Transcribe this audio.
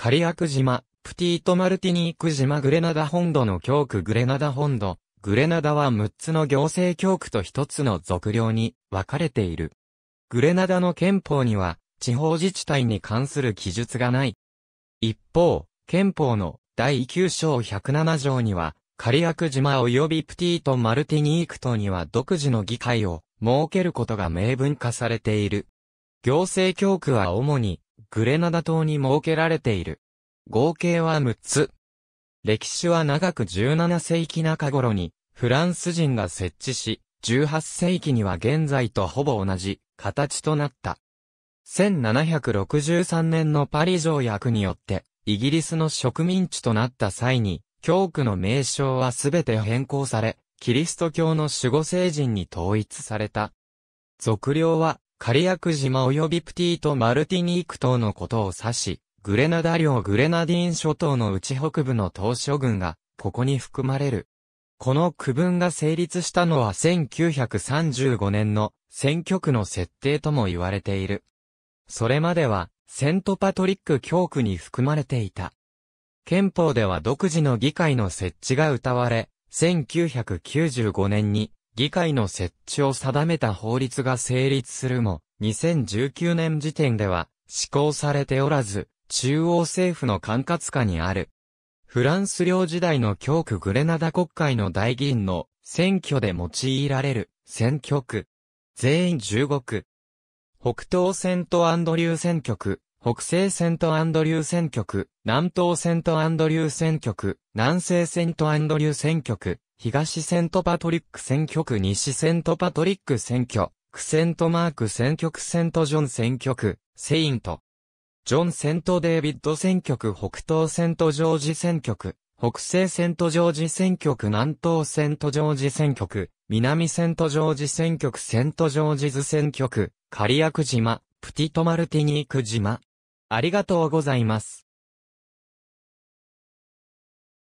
カリアク島、プティートマルティニーク島グレナダ本土の教区グレナダ本土。グレナダは6つの行政教区と1つの属領に分かれている。グレナダの憲法には地方自治体に関する記述がない。一方、憲法の第9章107条には、カリアク島及びプティート・マルティニーク島には独自の議会を設けることが明文化されている。行政教区は主にグレナダ島に設けられている。合計は6つ。歴史は長く17世紀中頃にフランス人が設置し、18世紀には現在とほぼ同じ形となった。1763年のパリ条約によってイギリスの植民地となった際に、教区の名称はすべて変更され、キリスト教の守護聖人に統一された。俗領はカリアク島及びプティとマルティニーク島のことを指し、グレナダ領グレナディーン諸島の内北部の島諸群が、ここに含まれる。この区分が成立したのは1935年の選挙区の設定とも言われている。それまでは、セントパトリック教区に含まれていた。憲法では独自の議会の設置が謳われ、1995年に議会の設置を定めた法律が成立するも、2019年時点では施行されておらず、中央政府の管轄下にある。フランス領時代の教区グレナダ国会の大議員の選挙で用いられる選挙区。全員15区。北東セントアンドリュー選挙区、北西セントアンドリュー選挙区、南東セントアンドリュー選挙区、南西セントアンドリュー選挙区、東セントパトリック選挙区西セントパトリック選挙区セントマーク選挙区セントジョン選挙区、セイント。ジョンセントデイビッド選挙区北東セントジョージ選挙区、北西セントジョージ選挙区南東セントジョージ選挙区、南セントジョージ選挙区セントジョージズ選挙区、カリアク島、プティトマルティニーク島。ありがとうございます。